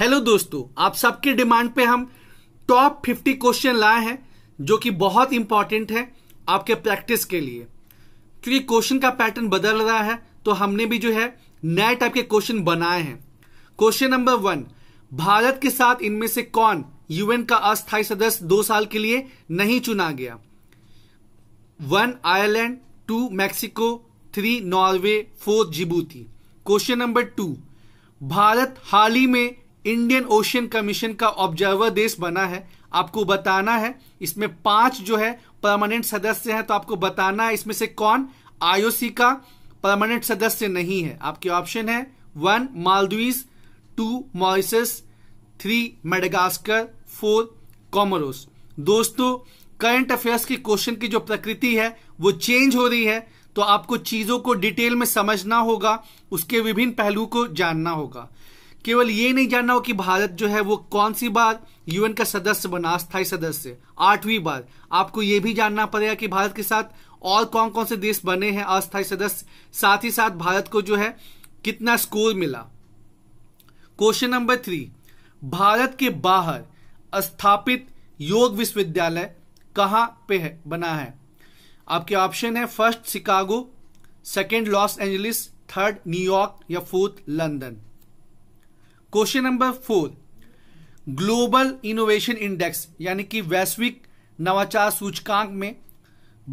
Hello दोस्तों आप सबके डिमांड पे हम टॉप 50 क्वेश्चन लाए हैं जो कि बहुत इंपॉर्टेंट है आपके प्रैक्टिस के लिए क्योंकि क्वेश्चन का पैटर्न बदल रहा है तो हमने भी जो है नए टाइप के क्वेश्चन बनाए हैं क्वेश्चन नंबर वन भारत के साथ इनमें से कौन यूएन का अस्थायी सदस्य दो साल के लिए नहीं चुना गया one Ireland two Mexico three Norway four Djibouti question number two Bharat हाल ही में इंडियन ओशियन कमीशन का ऑब्जर्वर देश बना है आपको बताना है इसमें पांच जो है परमानेंट सदस्य हैं तो आपको बताना है इसमें से कौन आईओसी का परमानेंट सदस्य नहीं है आपके ऑप्शन है one Maldives two Mauritius three Madagascar four Comoros दोस्तों करंट अफेयर्स के क्वेश्चन की जो प्रकृति है वो चेंज हो रही है तो आपको चीजों को डिटेल में समझना होगा उसके विभिन्न पहलुओं को जानना होगा केवल ये नहीं जानना हो कि भारत जो है वो कौन सी बार यूएन का सदस्य बना स्थायी सदस्य आठवीं बार आपको ये भी जानना पड़ेगा कि भारत के साथ और कौन कौन से देश बने हैं अस्थायी सदस्य साथ ही साथ भारत को जो है कितना स्कोर मिला क्वेश्चन नंबर थ्री भारत के बाहर स्थापित योग विश्वविद्यालय कहाँ पे है बना है आपके ऑप्शन है first Chicago second Los Angeles third New York या fourth London question number four global innovation index यानी कि वैश्विक नवाचार सूचकांक में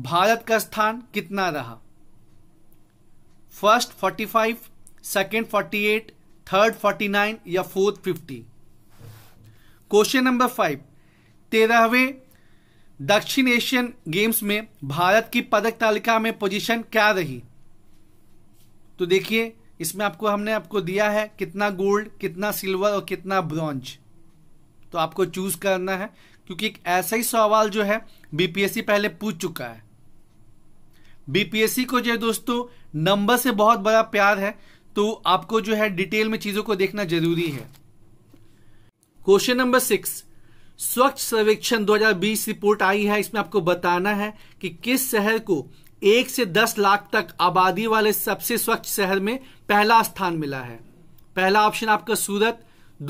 भारत का स्थान कितना रहा फर्स्ट 45, फोर्टी एट थर्ड 49 या फोर्थ 50। क्वेश्चन नंबर फाइव तेरहवें दक्षिण एशियन गेम्स में भारत की पदक तालिका में पोजीशन क्या रही तो देखिए इसमें आपको हमने आपको दिया है कितना गोल्ड कितना सिल्वर और कितना ब्रॉन्ज तो आपको चूज करना है क्योंकि एक ऐसा ही सवाल जो है बीपीएससी पहले पूछ चुका है बीपीएससी को जो है दोस्तों नंबर से बहुत बड़ा प्यार है तो आपको जो है डिटेल में चीजों को देखना जरूरी है क्वेश्चन नंबर सिक्स स्वच्छ सर्वेक्षण 2020 रिपोर्ट आई है इसमें आपको बताना है कि किस शहर को एक से दस लाख तक आबादी वाले सबसे स्वच्छ शहर में पहला स्थान मिला है पहला ऑप्शन आपका सूरत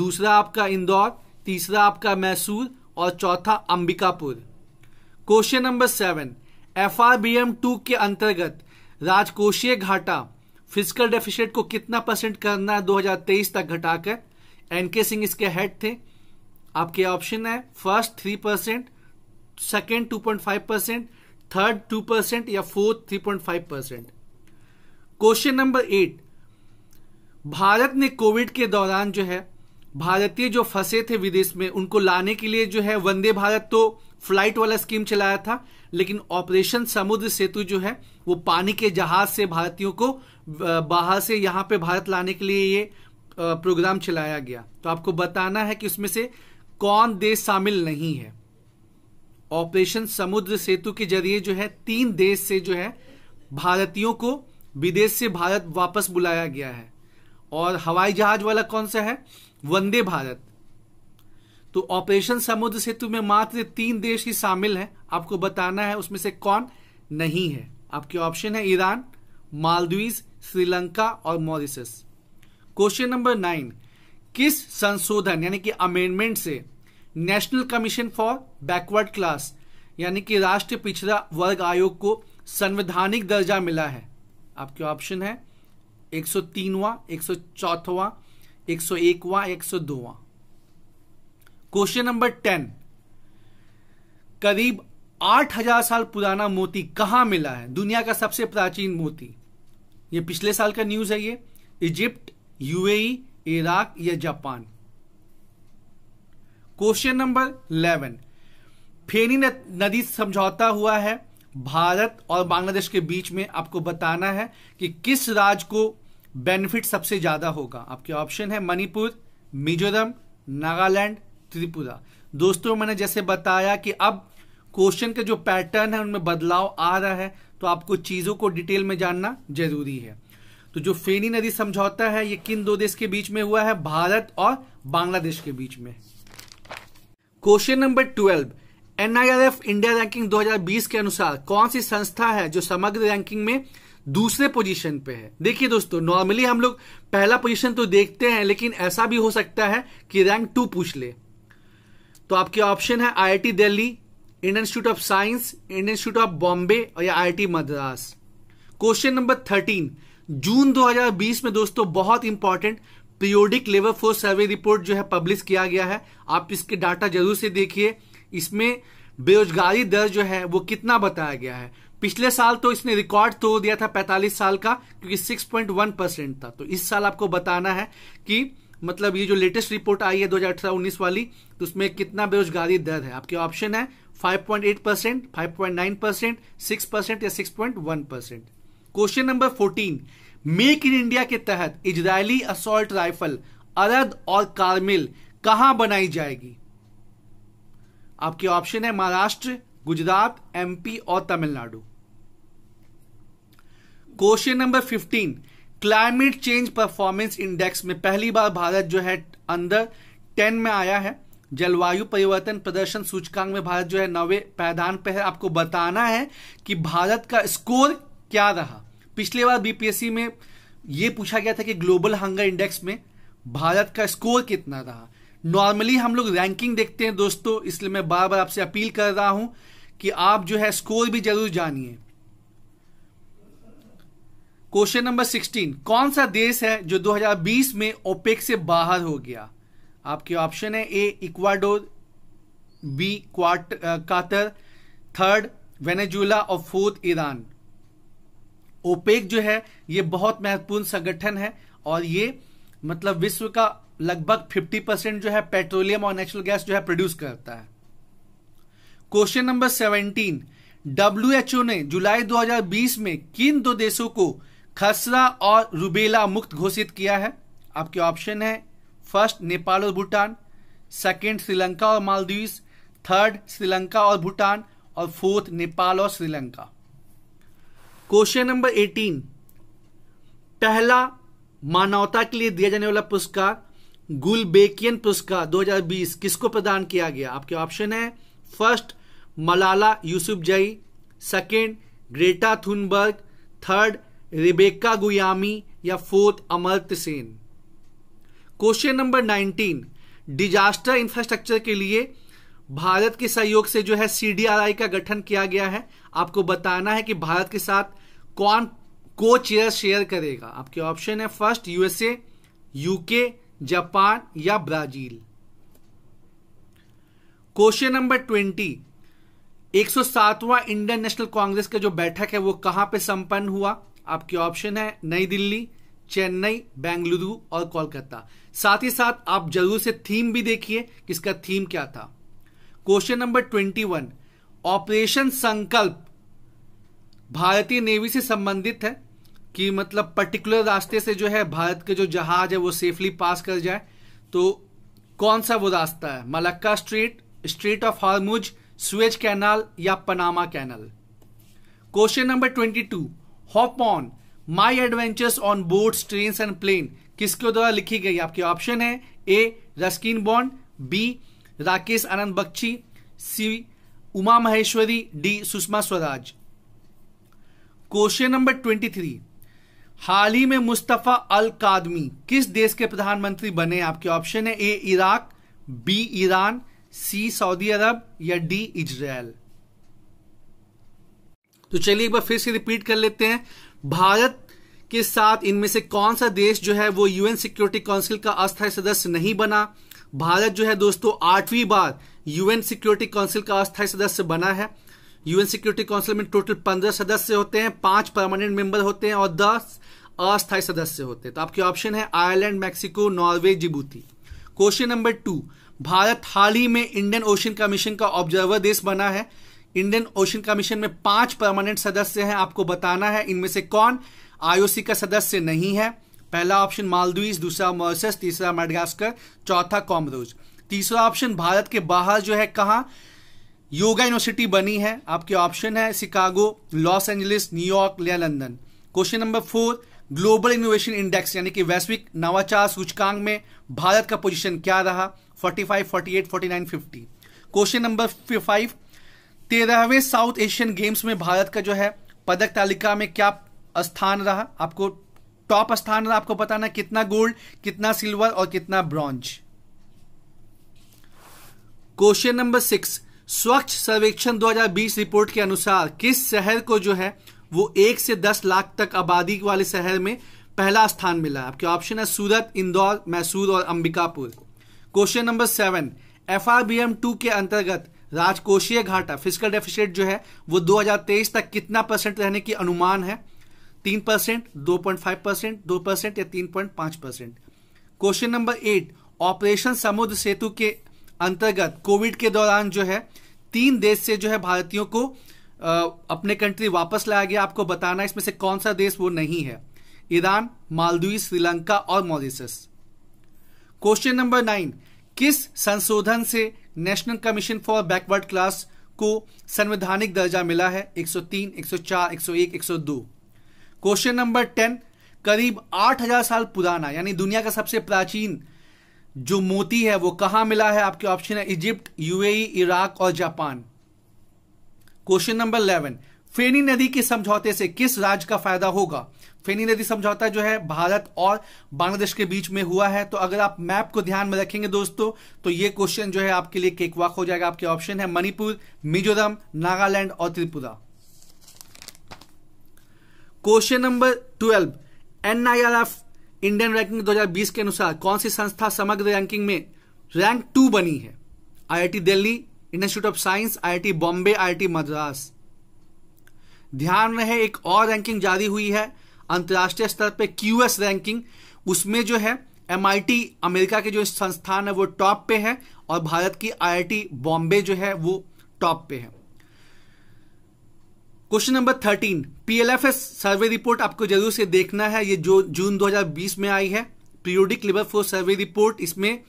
दूसरा आपका इंदौर तीसरा आपका मैसूर और चौथा Ambikapur question number seven F R B M two के अंतर्गत राजकोषीय घाटा फिजिकल डेफिसिट को कितना परसेंट करना है 2023 तक घटाकर एनके सिंह इसके हेड थे आपके ऑप्शन है first three percent second two point five percent third two percent या fourth three point five percent question number eight Bharat ने कोविड के दौरान जो है भारतीय जो फंसे थे विदेश में उनको लाने के लिए जो है वंदे भारत तो फ्लाइट वाला स्कीम चलाया था लेकिन ऑपरेशन समुद्र सेतु जो है वो पानी के जहाज से भारतीयों को बाहर से यहां पे भारत लाने के लिए ये प्रोग्राम चलाया गया तो आपको बताना है कि उसमें से कौन देश शामिल नहीं है ऑपरेशन समुद्र सेतु के जरिए जो है तीन देश से जो है भारतीयों को विदेश से भारत वापस बुलाया गया है और हवाई जहाज वाला कौन सा है वंदे भारत तो ऑपरेशन समुद्र सेतु में मात्र तीन देश ही शामिल हैं आपको बताना है उसमें से कौन नहीं है आपके ऑप्शन है ईरान मालदीव श्रीलंका और मॉरिसस क्वेश्चन नंबर नाइन किस संशोधन यानी कि अमेंडमेंट से national commission for backward class यानी कि राष्ट्रीय पिछड़ा वर्ग आयोग को संवैधानिक दर्जा मिला है आपके ऑप्शन है 103वां 104वां 101वां 102वां क्वेश्चन नंबर 10 करीब 8000 साल पुराना मोती कहां मिला है दुनिया का सबसे प्राचीन मोती ये पिछले साल का न्यूज है ये इजिप्ट यूएई इराक या Japan question number eleven Feni नदी समझौता हुआ है भारत और बांग्लादेश के बीच में आपको बताना है कि किस राज्य को बेनिफिट सबसे ज्यादा होगा आपके ऑप्शन है मणिपुर मिजोरम नागालैंड त्रिपुरा दोस्तों मैंने जैसे बताया कि अब क्वेश्चन के जो पैटर्न है उनमें बदलाव आ रहा है तो आपको चीजों को डिटेल में जानना जरूरी है तो जो फेनी नदी समझौता है ये किन दो देश के बीच में हुआ है भारत और बांग्लादेश के बीच में question number twelve NIRF India ranking 2020 के अनुसार कौन सी संस्था है जो समग्र रैंकिंग में दूसरे पोजीशन पे है देखिए दोस्तों नॉर्मली हम लोग पहला पोजीशन तो देखते हैं लेकिन ऐसा भी हो सकता है कि रैंक टू पूछ ले तो आपके ऑप्शन है IIT Delhi Indian institute of science Indian institute of Bombay और या IIT Madras question number thirteen June 2020 में दोस्तों बहुत important periodic labour force survey report जो है पब्लिश किया गया है आप इसके डाटा जरूर से देखिए इसमें बेरोजगारी दर जो है वो कितना बताया गया है पिछले साल तो इसने रिकॉर्ड तोड़ दिया था 45 साल का क्योंकि 6.1 परसेंट था तो इस साल आपको बताना है कि मतलब ये जो लेटेस्ट रिपोर्ट आई है दो हजार वाली तो उसमें कितना बेरोजगारी दर है आपके ऑप्शन है 5.8 percent five percent six percent या 6.1 percent question number fourteen make in India के तहत इजरायली असोल्ट राइफल अरद और कारमिल कहां बनाई जाएगी आपके ऑप्शन है महाराष्ट्र गुजरात एमपी और Tamil Nadu question number fifteen climate change performance index में पहली बार भारत जो है अंदर टेन में आया है जलवायु परिवर्तन प्रदर्शन सूचकांक में भारत जो है नवे पैदान पर है आपको बताना है कि भारत का स्कोर क्या रहा पिछले बार बीपीएससी में ये पूछा गया था कि ग्लोबल हंगर इंडेक्स में भारत का स्कोर कितना रहा नॉर्मली हम लोग रैंकिंग देखते हैं दोस्तों इसलिए मैं बार बार आपसे अपील कर रहा हूं कि आप जो है स्कोर भी जरूर जानिए क्वेश्चन नंबर 16 कौन सा देश है जो 2020 में ओपेक से बाहर हो गया आपके ऑप्शन है ए Ecuador B Kuwait Qatar third Venezuela और फोर्थ ईरान ओपेक जो है ये बहुत महत्वपूर्ण संगठन है और ये मतलब विश्व का लगभग 50 परसेंट जो है पेट्रोलियम और नेचुरल गैस जो है प्रोड्यूस करता है क्वेश्चन नंबर 17 डब्ल्यूएचओ ने जुलाई 2020 में किन दो देशों को खसरा और रुबेला मुक्त घोषित किया है आपके ऑप्शन है फर्स्ट नेपाल और भूटान सेकेंड श्रीलंका और मालदीव थर्ड श्रीलंका और भूटान और फोर्थ नेपाल और श्रीलंका क्वेश्चन नंबर एटीन पहला मानवता के लिए दिया जाने वाला पुरस्कार गुलबेकियन पुरस्कार 2020 किसको प्रदान किया गया आपके ऑप्शन है first Malala Yousafzai second Greta Thunberg third Rebeca Gyumi या fourth Amartya Sen question number 19 disaster infrastructure के लिए भारत के सहयोग से जो है सीडीआरआई का गठन किया गया है आपको बताना है कि भारत के साथ कौन को चेयर शेयर करेगा आपके ऑप्शन है फर्स्ट यूएसए यूके जापान या ब्राजील क्वेश्चन नंबर ट्वेंटी सातवां इंडियन नेशनल कांग्रेस का जो बैठक है वो कहां पे संपन्न हुआ आपके ऑप्शन है नई दिल्ली चेन्नई बेंगलुरु और कोलकाता साथ ही साथ आप जरूर से थीम भी देखिए किसका थीम क्या था question number twenty one operation Sankalp भारतीय नेवी से संबंधित है कि मतलब पर्टिकुलर रास्ते से जो है भारत के जो जहाज है वो सेफली पास कर जाए तो कौन सा वो रास्ता है Malacca strait strait of Hormuz Suez canal या Panama canal question number twenty two hop on my adventures on board train and plane किसके द्वारा लिखी गई आपके ऑप्शन है A Ruskin Bond B Rakesh Anand Bakshi C Uma Maheshwari D Sushma Swaraj question number twenty three हाल ही में मुस्तफ़ा अल कादमी किस देश के प्रधानमंत्री बने आपके ऑप्शन है A Iraq B Iran C Saudi Arab या डी इजराइल तो चलिए एक बार फिर से रिपीट कर लेते हैं भारत के साथ इनमें से कौन सा देश जो है वो यूएन सिक्योरिटी काउंसिल का अस्थायी सदस्य नहीं बना भारत जो है दोस्तों आठवीं बार यूएन सिक्योरिटी काउंसिल का अस्थायी सदस्य बना है यूएन सिक्योरिटी काउंसिल में टोटल पंद्रह सदस्य होते हैं पांच परमानेंट मेंबर होते हैं और दस अस्थायी सदस्य होते हैं तो आपके ऑप्शन है Ireland Mexico Norway Djibouti question number two Bharat हाल ही में इंडियन ओशन कमीशन का ऑब्जर्वर देश बना है इंडियन ओशन कमीशन में पांच परमानेंट सदस्य हैं आपको बताना है इनमें से कौन आईओसी का सदस्य नहीं है पहला ऑप्शन मालदीव दूसरा मोरिसस तीसरा मेडगास्कर चौथा कॉमरोज तीसरा ऑप्शन भारत के बाहर जो है कहाँ योगा यूनिवर्सिटी बनी है आपके ऑप्शन है शिकागो लॉस एंजलिस न्यूयॉर्क या London question number four global innovation index यानी कि वैश्विक नवाचार सूचकांक में भारत का पोजीशन क्या रहा 45, 48, 49, 50 क्वेश्चन नंबर फाइव तेरहवें साउथ एशियन गेम्स में भारत का जो है पदक तालिका में क्या स्थान रहा आपको टॉप स्थान आपको बताना कितना गोल्ड कितना सिल्वर और कितना ब्रॉन्ज क्वेश्चन नंबर सिक्स स्वच्छ सर्वेक्षण 2020 रिपोर्ट के अनुसार किस शहर को जो है वो एक से दस लाख तक आबादी वाले शहर में पहला स्थान मिला आपके ऑप्शन है सूरत इंदौर मैसूर और Ambikapur question number seven F R B M two के अंतर्गत राजकोषीय घाटा फिजिकल डेफिसिट जो है वो 2023 तक कितना परसेंट रहने की अनुमान है तीन परसेंट दो पॉइंट फाइव परसेंट दो परसेंट या तीन पॉइंट पांच percent question number eight operation Samudra Setu के अंतर्गत कोविड के दौरान जो है तीन देश से जो है भारतीयों को आ, अपने कंट्री वापस लाया गया आपको बताना इसमें से कौन सा देश वो नहीं है ईरान मालदीव श्रीलंका और मॉरिशस क्वेश्चन नंबर नाइन किस संशोधन से national commission for backward class को संवैधानिक दर्जा मिला है 103, 104, 101, 102 क्वेश्चन नंबर टेन करीब आठ हजार साल पुराना यानी दुनिया का सबसे प्राचीन जो मोती है वो कहां मिला है आपके ऑप्शन है इजिप्ट यूएई इराक और Japan question number eleven Feni नदी के समझौते से किस राज्य का फायदा होगा फेनी नदी समझौता जो है भारत और बांग्लादेश के बीच में हुआ है तो अगर आप मैप को ध्यान में रखेंगे दोस्तों तो ये क्वेश्चन जो है आपके लिए केकवाक हो जाएगा आपके ऑप्शन है मणिपुर मिजोरम नागालैंड और Tripura question number twelve NIRF Indian ranking 2020 के अनुसार कौन सी संस्था समग्र रैंकिंग में रैंक टू बनी है IIT Delhi institute of science IIT Bombay IIT Madras ध्यान रहे एक और रैंकिंग जारी हुई है अंतर्राष्ट्रीय स्तर पर क्यूएस रैंकिंग उसमें जो है टी अमेरिका के जो संस्थान है वो टॉप पे है और भारत की टी बॉम्बे जो है वो टॉप पे है question number thirteen PLFS survey report आपको जरूर से देखना है ये जो जून 2020 में आई है periodic labour force survey report इसमें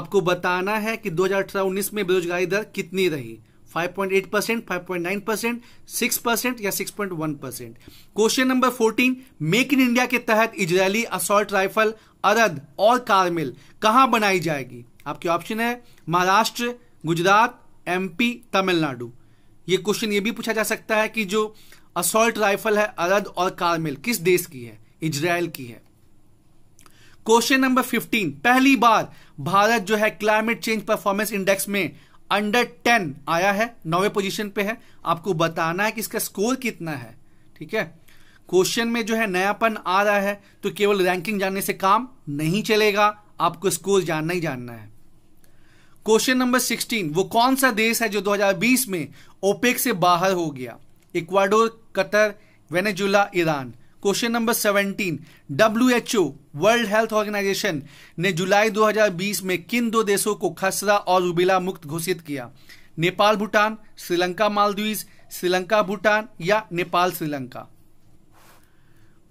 आपको बताना है कि 2018-19 में बेरोजगारी दर कितनी रही 5.8 percent five percent six percent या 6.1 percent question number 14 make in India के तहत इजरायली असोल्ट राइफल अरद और कारमिल कहां बनाई जाएगी आपके ऑप्शन है महाराष्ट्र गुजरात एमपी तमिलनाडु ये क्वेश्चन ये भी पूछा जा सकता है कि जो असोल्ट राइफल है अरद और कारमिल किस देश की है इजराइल की है क्वेश्चन नंबर 15 पहली बार भारत जो है क्लाइमेट चेंज परफॉर्मेंस इंडेक्स में अंडर 10 आया है नौवे पोजीशन पे है आपको बताना है कि इसका स्कोर कितना है ठीक है क्वेश्चन में जो है नयापन आ रहा है तो केवल रैंकिंग जानने से काम नहीं चलेगा आपको स्कोर जानना ही जानना है क्वेश्चन नंबर 16 वो कौन सा देश है जो 2020 में ओपेक से बाहर हो गया Ecuador Qatar Venezuela Iran question number 17 WHO world health organisation ने जुलाई 2020 में किन दो देशों को खसरा और रुबिला मुक्त घोषित किया नेपाल भूटान श्रीलंका मालदीव श्रीलंका भूटान या Nepal Sri Lanka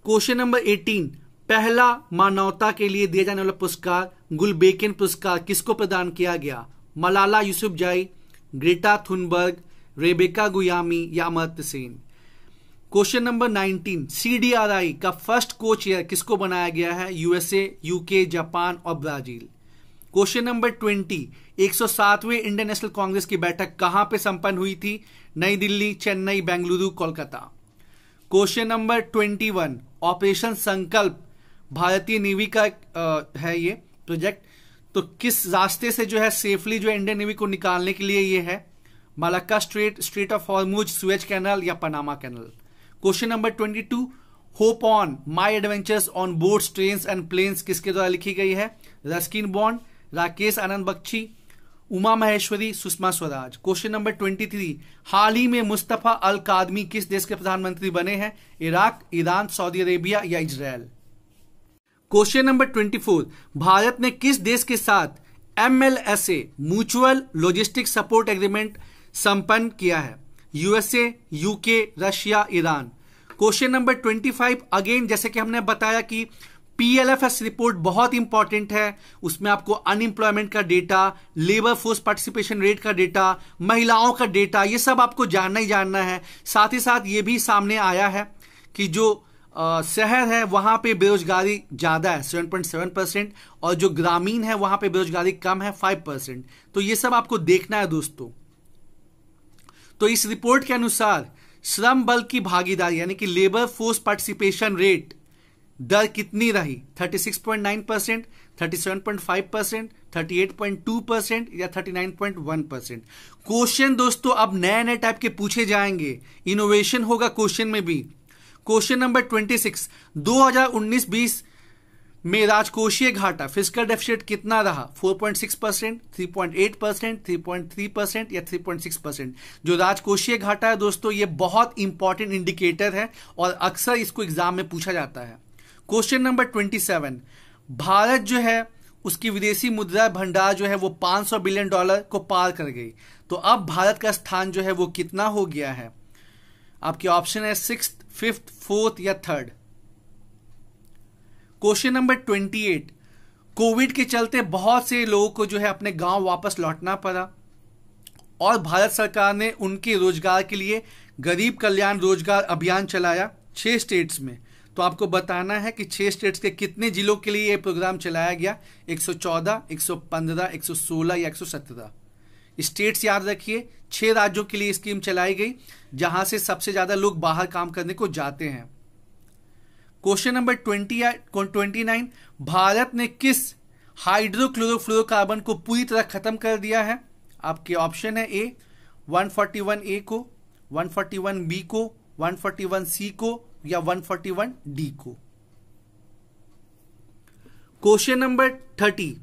question number eighteen पहला मानवता के लिए दिया जाने वाला पुरस्कार गुलबेकिन पुरस्कार किसको प्रदान किया गया मलाला जाई ग्रेटा थुनबर्ग रेबेका गुयामी या Amartya Sen question number 19 CDRI का फर्स्ट कोच ईयर किसको बनाया गया है यूएसए यूके जापान और ब्राजील क्वेश्चन नंबर 20 107वें इंडियन नेशनल कांग्रेस की बैठक कहां पे संपन्न हुई थी New Delhi Chennai Bengaluru Kolkata question number 21 operation Sankalp भारतीय नेवी का है ये प्रोजेक्ट तो किस रास्ते से जो है सेफली जो इंडियन नेवी को निकालने के लिए ये है Malacca strait strait of Hormuz Suez canal या Panama canal question number twenty two hope on my adventures on board train and planes किसके द्वारा लिखी गई है Ruskin Bond Rakesh Anand Bakshi Uma Maheshwari Sushma Swaraj question number twenty three हाल ही में मुस्तफा अल कादमी किस देश के प्रधानमंत्री बने हैं इराक ईरान सऊदी अरेबिया या Israel question number twenty four Bharat ने किस देश के साथ M L S A mutual logistic support agreement संपन्न किया है USA UK Russia Iran question number twenty five again जैसे कि हमने बताया कि पीएलएफएस रिपोर्ट बहुत इंपॉर्टेंट है उसमें आपको अनएम्प्लॉयमेंट का data labour force participation rate का डेटा महिलाओं का डेटा ये सब आपको जानना ही जानना है साथ ही साथ ये भी सामने आया है कि जो शहर है वहाँ पे बेरोजगारी ज़्यादा है सेवन पॉइंट सेवन परसेंट और जो ग्रामीण है वहाँ पे बेरोजगारी कम है फाइव परसेंट तो ये सब आपको देखना है दोस्तों तो इस रिपोर्ट के अनुसार श्रम बल की भागीदारी यानी कि लेबर फोर्स पार्टिसिपेशन रेट दर कितनी रही 36.9 परसेंट 37.5 परसेंट 38.2 परसेंट या 39.1 परसेंट क्वेश्चन दोस्तों अब नए नए टाइप के पूछे जाएंगे इनोवेशन होगा क्वेश्चन में भी क्वेश्चन नंबर ट्वेंटी सिक्स दो हजार उन्नीस बीस में राजकोषीय घाटा फिजिकल डेफिसिट कितना रहा 4.6 percent three percent three percent या 3.6 परसेंट जो राजकोषीय घाटा है दोस्तों ये बहुत इंपॉर्टेंट इंडिकेटर है और अक्सर इसको एग्जाम में पूछा जाता है question number twenty seven Bharat जो है उसकी विदेशी मुद्रा भंडार जो है वो 500 बिलियन डॉलर को पार कर गई तो अब भारत का स्थान जो है वो कितना हो गया है आपके ऑप्शन है सिक्स फिफ्थ फोर्थ या third question number twenty eight Covid के चलते बहुत से लोगों को जो है अपने गांव वापस लौटना पड़ा और भारत सरकार ने उनके रोजगार के लिए गरीब कल्याण रोजगार अभियान चलाया छह स्टेट्स में तो आपको बताना है कि छह स्टेट्स के कितने जिलों के लिए यह प्रोग्राम चलाया गया 114, 115, 116 या सत्रह स्टेट्स याद रखिए छह राज्यों के लिए स्कीम चलाई गई जहां से सबसे ज्यादा लोग बाहर काम करने को जाते हैं question number twenty twenty nine Bharat ने किस हाइड्रोक्लोरोफ्लोरोकार्बन को पूरी तरह खत्म कर दिया है आपके ऑप्शन है ए 141 ए को 141 बी को 141 सी को या 141 डी को question number thirty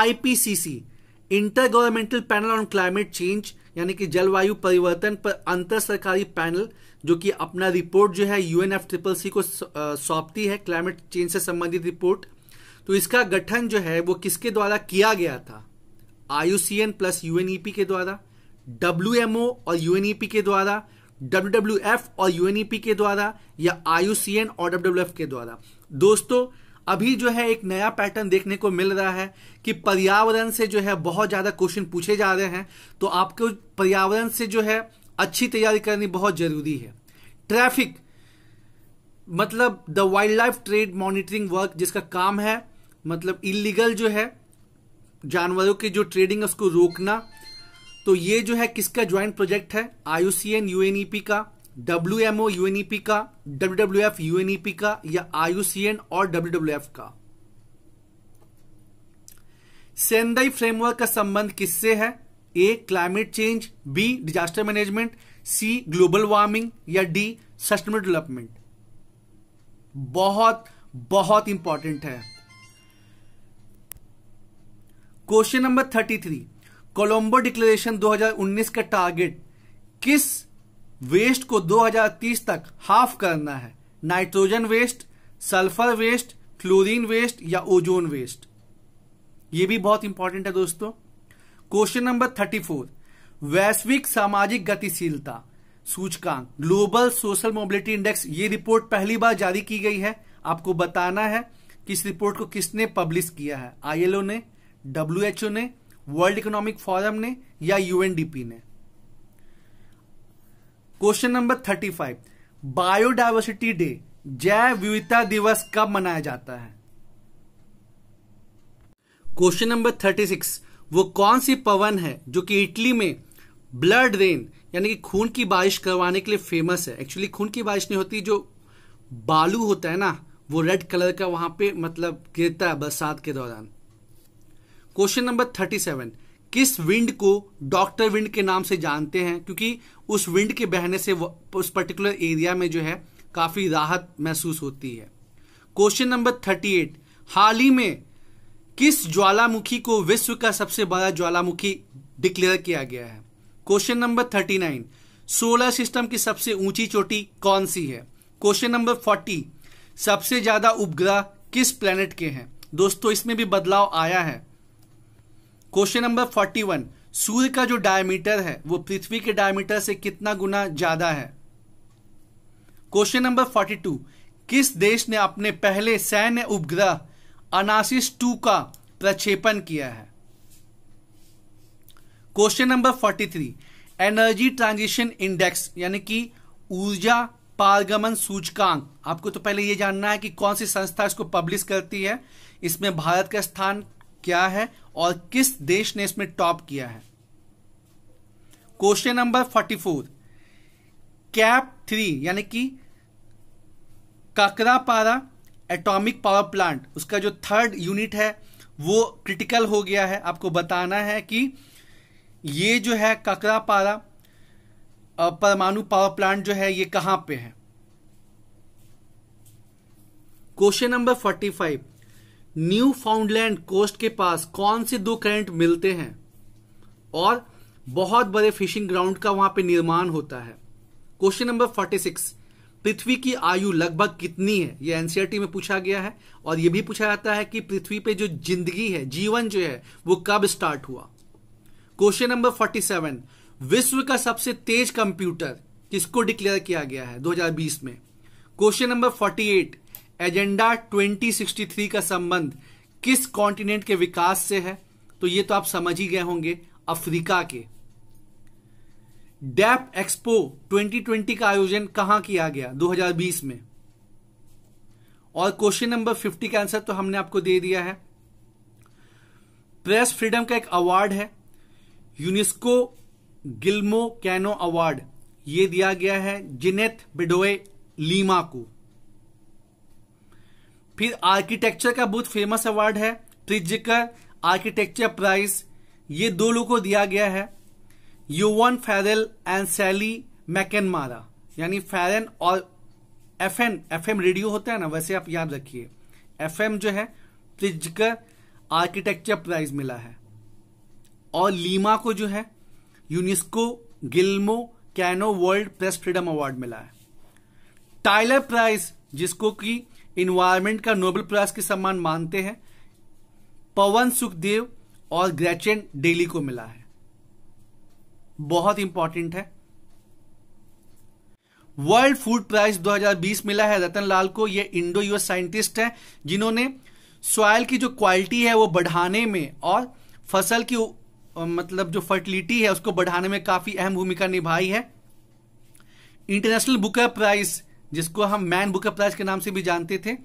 IPCC intergovernmental panel on climate change यानी कि जलवायु परिवर्तन पर अंतर सरकारी पैनल जो कि अपना रिपोर्ट जो है यू ट्रिपल सी को सौंपती है क्लाइमेट चेंज से संबंधित रिपोर्ट तो इसका गठन जो है वो किसके द्वारा किया गया था आयुसीएन प्लस यूएनईपी के द्वारा डब्ल्यूएमओ और यूएनईपी e के द्वारा एफ और यूएनईपी e के द्वारा या आयुसीएन और डब्ल्यूएफ के द्वारा दोस्तों अभी जो है एक नया पैटर्न देखने को मिल रहा है कि पर्यावरण से जो है बहुत ज़्यादा क्वेश्चन पूछे जा रहे हैं तो आपको पर्यावरण से जो है अच्छी तैयारी करनी बहुत ज़रूरी है ट्रैफिक मतलब the wildlife trade monitoring work जिसका काम है मतलब इलीगल जो है जानवरों की जो ट्रेडिंग है उसको रोकना तो ये जो है किसका ज्वाइंट प्रोजेक्ट है यूएनईपी e का डब्ल्यू एम ओ यूएनईपी का डब्ल्यू डब्ल्यू एफ यूएनईपी का या आयुसीएन और डब्ल्यू डब्ल्यू एफ का सेंदाई फ्रेमवर्क का संबंध किससे है A climate change B disaster management C global warming या डी सस्टेनेबल डेवलपमेंट बहुत बहुत इंपॉर्टेंट है question number thirty three Colombo declaration 2019 का टारगेट किस वेस्ट को 2030 तक हाफ करना है nitrogen waste sulphur waste chlorine waste या ओजोन वेस्ट ये भी बहुत इंपॉर्टेंट है दोस्तों क्वेश्चन नंबर 34 वैश्विक सामाजिक गतिशीलता सूचकांक ग्लोबल सोशल मोबिलिटी इंडेक्स ये रिपोर्ट पहली बार जारी की गई है आपको बताना है कि इस रिपोर्ट को किसने पब्लिश किया है आईएलओ ने डब्ल्यूएचओ ने वर्ल्ड इकोनॉमिक फोरम ने या यूएनडीपी ने question number thirty five biodiversity day जैव विविधता दिवस कब मनाया जाता है क्वेश्चन नंबर थर्टी सिक्स वो कौन सी पवन है जो कि इटली में ब्लड रेन यानी कि खून की बारिश करवाने के लिए फेमस है एक्चुअली खून की बारिश नहीं होती जो बालू होता है ना वो रेड कलर का वहां पे मतलब गिरता है बरसात के दौरान क्वेश्चन नंबर थर्टी सेवन किस विंड को डॉक्टर विंड के नाम से जानते हैं क्योंकि उस विंड के बहने से उस पर्टिकुलर एरिया में जो है काफ़ी राहत महसूस होती है क्वेश्चन नंबर थर्टी एट हाल ही में किस ज्वालामुखी को विश्व का सबसे बड़ा ज्वालामुखी डिक्लेयर किया गया है question number thirty nine solar system की सबसे ऊंची चोटी कौन सी है क्वेश्चन नंबर फोर्टी सबसे ज्यादा उपग्रह किस प्लेनेट के हैं दोस्तों इसमें भी बदलाव आया है क्वेश्चन नंबर फोर्टी वन सूर्य का जो डायमीटर है वो पृथ्वी के डायमीटर से कितना गुना ज्यादा है क्वेश्चन नंबर फोर्टी टू किस देश ने अपने पहले सैन्य उपग्रह अनासिस टू का प्रक्षेपण किया है question number forty three energy transition index यानी कि ऊर्जा पारगमन सूचकांक आपको तो पहले यह जानना है कि कौन सी संस्था इसको पब्लिश करती है इसमें भारत का स्थान क्या है और किस देश ने इसमें टॉप किया है question number forty four KAPP three यानी कि काकरापारा एटॉमिक पावर प्लांट उसका जो थर्ड यूनिट है वो क्रिटिकल हो गया है आपको बताना है कि ये जो है काकरापारा परमाणु पावर प्लांट जो है ये कहां पे है question number forty five Newfoundland coast के पास कौन से दो करंट मिलते हैं और बहुत बड़े फिशिंग ग्राउंड का वहां पे निर्माण होता है क्वेश्चन नंबर फोर्टी सिक्स पृथ्वी की आयु लगभग कितनी है यह एनसीआरटी में पूछा गया है और यह भी पूछा जाता है कि पृथ्वी पे जो जिंदगी है जीवन जो है वो कब स्टार्ट हुआ क्वेश्चन नंबर फोर्टी सेवन विश्व का सबसे तेज कंप्यूटर किसको डिक्लेयर किया गया है 2020 में question number forty eight agenda 2063 का संबंध किस कॉन्टिनेंट के विकास से है तो ये तो आप समझ ही गए होंगे अफ्रीका के डैप एक्सपो 2020 का आयोजन कहां किया गया 2020 में और क्वेश्चन नंबर 50 का आंसर तो हमने आपको दे दिया है प्रेस फ्रीडम का एक अवार्ड है यूनेस्को गिल्मो कैनो अवार्ड ये दिया गया है जिनेथ बिडोए लीमा को फिर आर्किटेक्चर का बहुत फेमस अवार्ड है ट्रिजिकर आर्किटेक्चर प्राइज ये दो लोगों को दिया गया है यूवन फेरल एंड सैली मैकन यानी फेरन और F M F M radio होता है ना वैसे आप याद रखिए एफ एम जो है ट्रिजिकर आर्किटेक्चर प्राइज मिला है और लीमा को जो है UNESCO Guillermo Cano world press freedom award मिला है टाइलर प्राइज जिसको कि इन्वायरमेंट का नोबेल प्राइज के सम्मान मानते हैं पवन सुखदेव और ग्रेचेन डेली को मिला है बहुत इंपॉर्टेंट है वर्ल्ड फूड प्राइज 2020 मिला है रतन लाल को यह इंडो यूएस साइंटिस्ट है जिन्होंने सॉयल की जो क्वालिटी है वो बढ़ाने में और फसल की मतलब जो फर्टिलिटी है उसको बढ़ाने में काफी अहम भूमिका निभाई है इंटरनेशनल बुकर प्राइज जिसको हम मैन बुकर प्राइज के नाम से भी जानते थे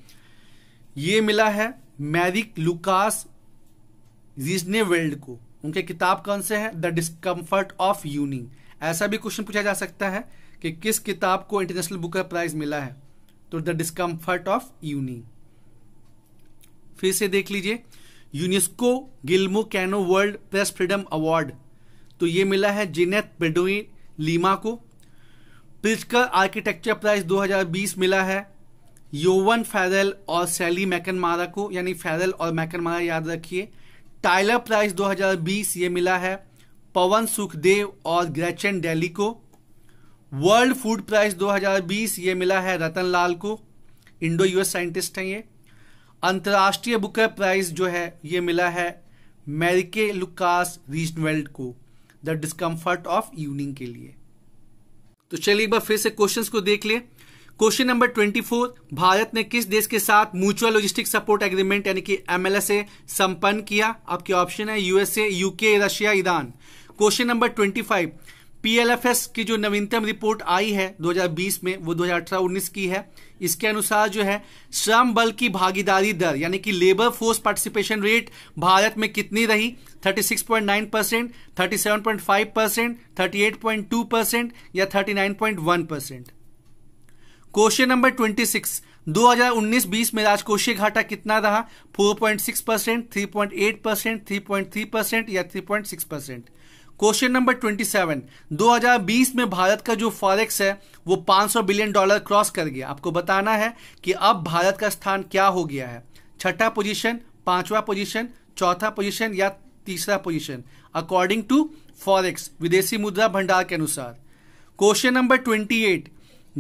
ये मिला है मैरिक लुकास वर्ल्ड को उनके किताब कौन से है द डिस्कम्फर्ट ऑफ यूनिंग ऐसा भी क्वेश्चन पूछा जा सकता है कि किस किताब को इंटरनेशनल बुकर प्राइज मिला है तो द डिस्कम्फर्ट ऑफ यूनिंग फिर से देख लीजिए UNESCO Guillermo Cano world press freedom award तो ये मिला है जिनेत बेडोई लीमा को पिजकर आर्किटेक्चर प्राइज 2020 मिला है योवन फैदल और सैली मैकन को यानी फैदल और मैकन याद रखिए टाइलर प्राइज 2020 ये मिला है पवन सुखदेव और ग्रेचन डेली को वर्ल्ड फूड प्राइज 2020 ये मिला है रतन लाल को इंडो यूएस साइंटिस्ट हैं ये अंतर्राष्ट्रीय बुकर प्राइज जो है ये मिला है मैरिके लुकास रीजनवेल्ड को द डिस्कम्फर्ट ऑफ इवनिंग के लिए तो चलिए एक बार फिर से क्वेश्चन को देख लिए क्वेश्चन नंबर 24 भारत ने किस देश के साथ म्यूचुअल लॉजिस्टिक सपोर्ट एग्रीमेंट यानी कि एमएलएसए संपन्न किया आपके ऑप्शन है USA UK Russia Iran question number 25 PLFS की जो नवीनतम रिपोर्ट आई है 2020 में वो 2018-19 की है इसके अनुसार जो है श्रम बल की भागीदारी दर यानी कि labour force participation rate Bharat में कितनी रही 36.9 percent thirty percent thirty percent या 39.1 परसेंट क्वेश्चन नंबर 26 2019-20 में राजकोषीय घाटा कितना रहा 4.6 percent three point eight percent three point three percent या three point six percent question number 27 2020 में भारत का जो फॉरेक्स है वो 500 बिलियन डॉलर क्रॉस कर गया आपको बताना है कि अब भारत का स्थान क्या हो गया है छठा पोजीशन पांचवा पोजीशन चौथा पोजीशन या तीसरा पोजीशन अकॉर्डिंग टू फॉरेक्स विदेशी मुद्रा भंडार के अनुसार क्वेश्चन नंबर 28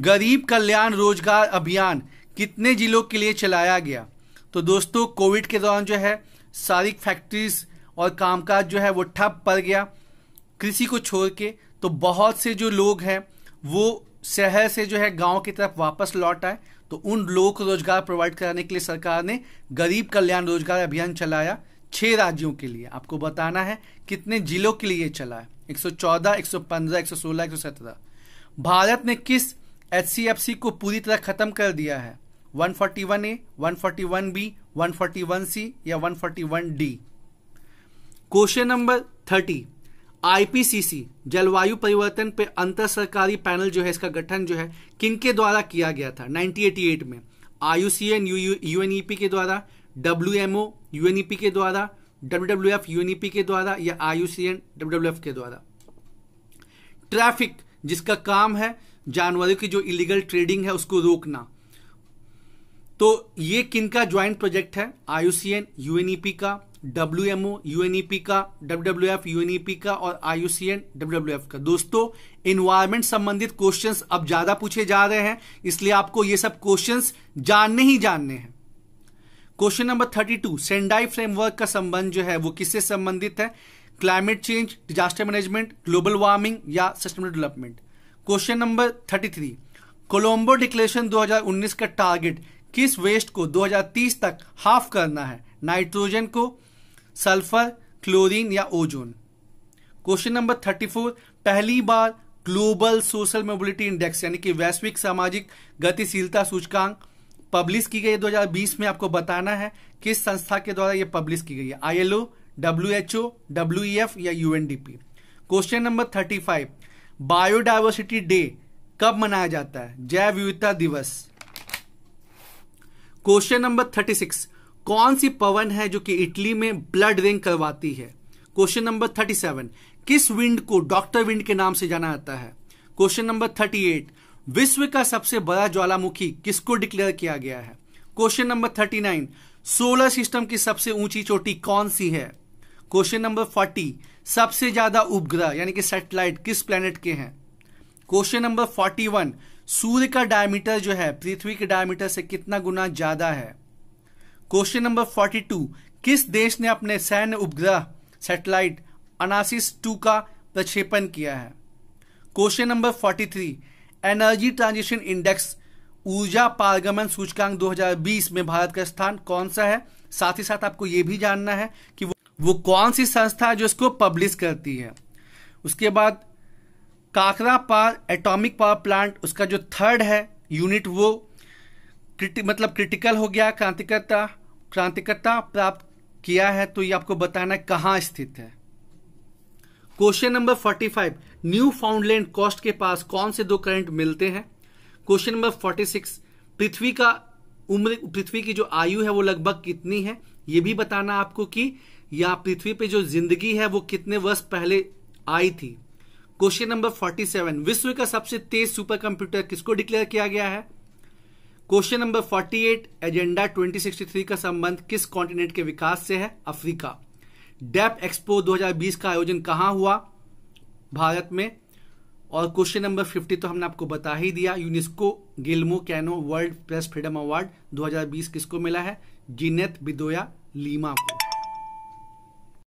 गरीब कल्याण रोजगार अभियान कितने जिलों के लिए चलाया गया तो दोस्तों कोविड के दौरान जो है सारी फैक्ट्रीज और कामकाज जो है वो ठप पड़ गया कृषि को छोड़ के तो बहुत से जो लोग हैं वो शहर से जो है गांव की तरफ वापस लौट आए तो उन लोगों को रोजगार प्रोवाइड कराने के लिए सरकार ने गरीब कल्याण रोजगार अभियान चलाया छह राज्यों के लिए आपको बताना है कितने जिलों के लिए चला है 114, 115, 116, 117 भारत ने किस एच को पूरी तरह खत्म कर दिया है 141 ए 141 बी 141 सी या 141 D question number thirty IPCC जलवायु परिवर्तन पे अंतर सरकारी पैनल जो है इसका गठन जो है किन के द्वारा किया गया था 1988 में आयुसीएन यूएनईपी e के द्वारा डब्ल्यूएमओ यूएनईपी e के द्वारा डब्ल्यूडब्ल्यूएफ यूएनईपी e के द्वारा या आयुसीएन डब्ल्यूडब्ल्यूएफ के द्वारा ट्रैफिक जिसका काम है जानवरों की जो इलीगल ट्रेडिंग है उसको रोकना तो ये किनका ज्वाइंट प्रोजेक्ट है आयुसीएन यूएनईपी का डब्ल्यू एम ओ यूएनईपी का डब्ल्यू डब्ल्यू एफ यूएनईपी का और आईयूसीएन डब्ल्यू डब्ल्यू एफ का दोस्तों इन्वायरमेंट संबंधित क्वेश्चंस अब ज्यादा पूछे जा रहे हैं इसलिए आपको ये सब क्वेश्चंस जानने ही जानने हैं question number thirty two Sendai framework का संबंध जो है वो किससे संबंधित है climate change disaster management global warming या sustainable development question number thirty three Colombo declaration 2019 का टारगेट किस वेस्ट को 2030 तक हाफ करना है नाइट्रोजन को सल्फर क्लोरीन या ozone question number thirty four पहली बार ग्लोबल सोशल मोबिलिटी इंडेक्स यानी कि वैश्विक सामाजिक गतिशीलता सूचकांक पब्लिश की गई है 2020 में आपको बताना है किस संस्था के द्वारा यह पब्लिश की गई है I L O W H O W F या UNDP question number thirty five biodiversity day कब मनाया जाता है जैव विविधता दिवस क्वेश्चन नंबर थर्टी सिक्स कौन सी पवन है जो कि इटली में ब्लड रिंग करवाती है क्वेश्चन नंबर थर्टी सेवन किस विंड को डॉक्टर विंड के नाम से जाना जाता है क्वेश्चन नंबर थर्टी एट विश्व का सबसे बड़ा ज्वालामुखी किसको डिक्लेयर किया गया है question number thirty nine solar system की सबसे ऊंची चोटी कौन सी है क्वेश्चन नंबर फोर्टी सबसे ज्यादा उपग्रह यानी कि सैटेलाइट किस प्लेनेट के हैं क्वेश्चन नंबर फोर्टी वन सूर्य का डायमीटर जो है पृथ्वी के डायमीटर से कितना गुना ज्यादा है क्वेश्चन नंबर फोर्टी टू किस देश ने अपने सैन्य उपग्रह सैटेलाइट अनासिस टू का प्रक्षेपण किया है question number forty three energy transition index ऊर्जा पारगमन सूचकांक 2020 में भारत का स्थान कौन सा है साथ ही साथ आपको यह भी जानना है कि वो, वो कौन सी संस्था है जो इसको पब्लिश करती है उसके बाद Kakrapar atomic power plant उसका जो थर्ड है यूनिट वो क्रिटि, मतलब क्रिटिकल हो गया क्रांतिकता क्रांतिकता प्राप्त किया है तो ये आपको बताना है कहां स्थित है question number 45 Newfoundland coast के पास कौन से दो करंट मिलते हैं क्वेश्चन नंबर 46 पृथ्वी का उम्र पृथ्वी की जो आयु है वो लगभग कितनी है ये भी बताना आपको कि या पृथ्वी पे जो जिंदगी है वो कितने वर्ष पहले आई थी क्वेश्चन नंबर 47 विश्व का सबसे तेज सुपर कंप्यूटर किसको डिक्लेयर किया गया है क्वेश्चन नंबर 48 एजेंडा 2063 का संबंध किस कॉन्टिनेंट के विकास से है अफ्रीका डेप एक्सपो 2020 का आयोजन कहां हुआ भारत में और क्वेश्चन नंबर 50 तो हमने आपको बता ही दिया UNESCO Guillermo Cano world press freedom award 2020 किसको मिला है जीनेत बिदोया लीमा को